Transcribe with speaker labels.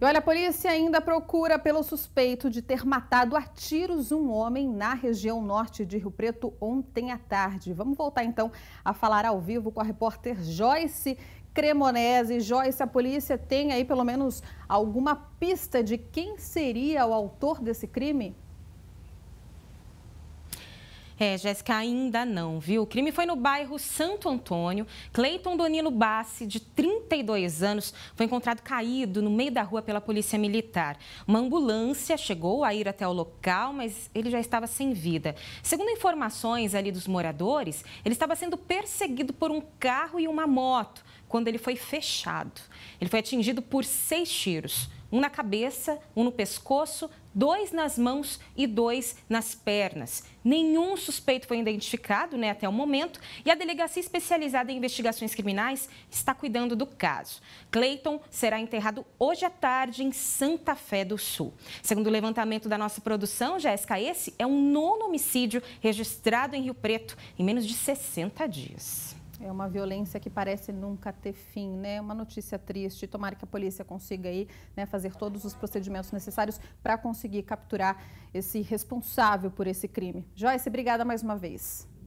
Speaker 1: E olha, a polícia ainda procura pelo suspeito de ter matado a tiros um homem na região norte de Rio Preto ontem à tarde. Vamos voltar então a falar ao vivo com a repórter Joyce Cremonese. Joyce, a polícia tem aí pelo menos alguma pista de quem seria o autor desse crime?
Speaker 2: É, Jéssica, ainda não, viu? O crime foi no bairro Santo Antônio. Cleiton Donino Bassi, de 32 anos, foi encontrado caído no meio da rua pela polícia militar. Uma ambulância chegou a ir até o local, mas ele já estava sem vida. Segundo informações ali dos moradores, ele estava sendo perseguido por um carro e uma moto quando ele foi fechado. Ele foi atingido por seis tiros um na cabeça, um no pescoço, dois nas mãos e dois nas pernas. Nenhum suspeito foi identificado né, até o momento e a Delegacia Especializada em Investigações Criminais está cuidando do caso. Cleiton será enterrado hoje à tarde em Santa Fé do Sul. Segundo o levantamento da nossa produção, Jéssica, esse é um nono homicídio registrado em Rio Preto em menos de 60 dias.
Speaker 1: É uma violência que parece nunca ter fim, né? Uma notícia triste. Tomara que a polícia consiga aí, né, fazer todos os procedimentos necessários para conseguir capturar esse responsável por esse crime. Joyce, obrigada mais uma vez.